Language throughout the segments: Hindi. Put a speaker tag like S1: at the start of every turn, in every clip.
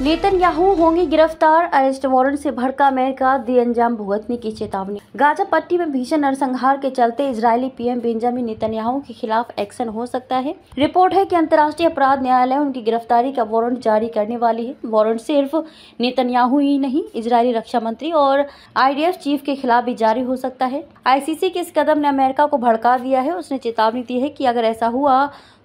S1: नेतन याहू होंगे गिरफ्तार अरेस्ट वारंट से भड़का अमेरिका दी अंजाम भुगतने की चेतावनी गाजा पट्टी में भीषण नरसंहार के चलते इजरायली पीएम बेंजामिन नेतन्याहू के खिलाफ एक्शन हो सकता है रिपोर्ट है कि अंतर्राष्ट्रीय अपराध न्यायालय उनकी गिरफ्तारी का वारंट जारी करने वाली है वारंट सिर्फ नेतन्याहू ही नहीं इसराइली रक्षा मंत्री और आई चीफ के खिलाफ भी जारी हो सकता है आईसीसी के इस कदम ने अमेरिका को भड़का दिया है उसने चेतावनी दी है की अगर ऐसा हुआ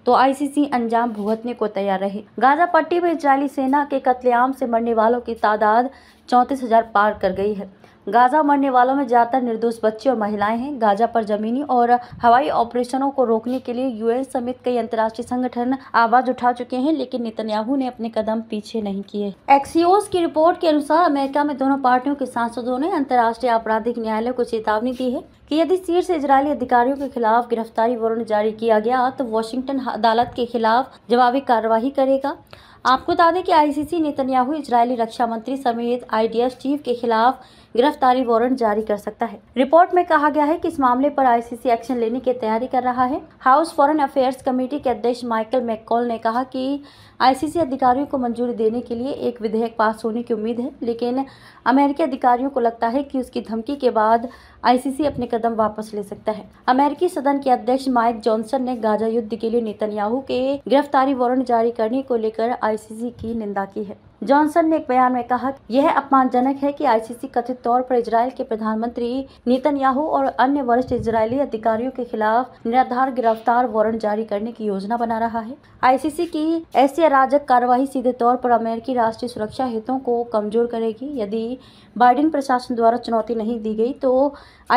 S1: तो आईसीसी अंजाम भुगतने को तैयार रहे गाजा पट्टी में इजरायली सेना के कत्लेआम से मरने वालों की तादाद चौंतीस हजार पार कर गई है गाजा मरने वालों में ज़्यादातर निर्दोष बच्चे और महिलाएं हैं गाजा पर जमीनी और हवाई ऑपरेशनों को रोकने के लिए यूएन समेत कई अंतर्राष्ट्रीय संगठन आवाज उठा चुके हैं लेकिन नेतन्याहू ने अपने कदम पीछे नहीं किए एक्सीओस की रिपोर्ट के अनुसार अमेरिका में दोनों पार्टियों के सांसदों ने अंतर्राष्ट्रीय आपराधिक न्यायालय को चेतावनी दी है कि यदि शीर्ष इजरायली अधिकारियों के खिलाफ गिरफ्तारी वारंट जारी किया गया तो वॉशिंगटन अदालत के खिलाफ जवाबी कार्रवाई करेगा आपको बता दें कि आईसीसी नेतन्याहू इजरायली रक्षा मंत्री समेत आईडीएस चीफ के खिलाफ गिरफ्तारी वारंट जारी कर सकता है रिपोर्ट में कहा गया है कि इस मामले पर आईसीसी एक्शन लेने की तैयारी कर रहा है हाउस फॉरेन अफेयर्स कमेटी के अध्यक्ष माइकल मैकॉल ने कहा कि आईसीसी अधिकारियों को मंजूरी देने के लिए एक विधेयक पास होने की उम्मीद है लेकिन अमेरिकी अधिकारियों को लगता है कि उसकी धमकी के बाद आईसीसी अपने कदम वापस ले सकता है अमेरिकी सदन के अध्यक्ष माइक जॉनसन ने गाजा युद्ध के लिए नेतन्याहू के गिरफ्तारी वारंट जारी करने को लेकर आईसीसी की निंदा की है जॉनसन ने एक बयान में कहा यह अपमानजनक है कि आईसीसी कथित तौर पर इसराइल के प्रधानमंत्री नीतनयाहू और अन्य वरिष्ठ इजरायली अधिकारियों के खिलाफ निराधार गिरफ्तार वारंट जारी करने की योजना बना रहा है आईसीसी की ऐसी अराजक कार्रवाई सीधे तौर पर अमेरिकी राष्ट्रीय सुरक्षा हितों को कमजोर करेगी यदि बाइडेन प्रशासन द्वारा चुनौती नहीं दी गई तो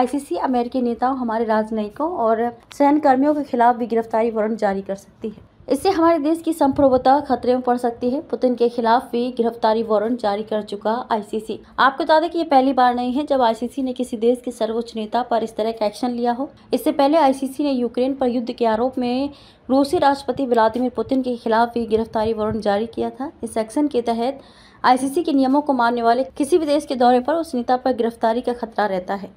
S1: आईसीसी अमेरिकी नेताओं हमारे राजनयिकों और सैन्य कर्मियों के खिलाफ भी गिरफ्तारी वारंट जारी कर सकती है इससे हमारे देश की संप्रभुता खतरे में पड़ सकती है पुतिन के खिलाफ भी गिरफ्तारी वारंट जारी कर चुका आईसीसी आपको बता दें कि ये पहली बार नहीं है जब आईसीसी ने किसी देश के सर्वोच्च नेता पर इस तरह का एक्शन लिया हो इससे पहले आईसीसी ने यूक्रेन पर युद्ध के आरोप में रूसी राष्ट्रपति व्लादिमिर पुतिन के खिलाफ भी गिरफ्तारी वारंट जारी किया था इस एक्शन के तहत आईसीसी के नियमों को मानने वाले किसी भी देश के दौरे पर उस नेता पर गिरफ्तारी का खतरा रहता है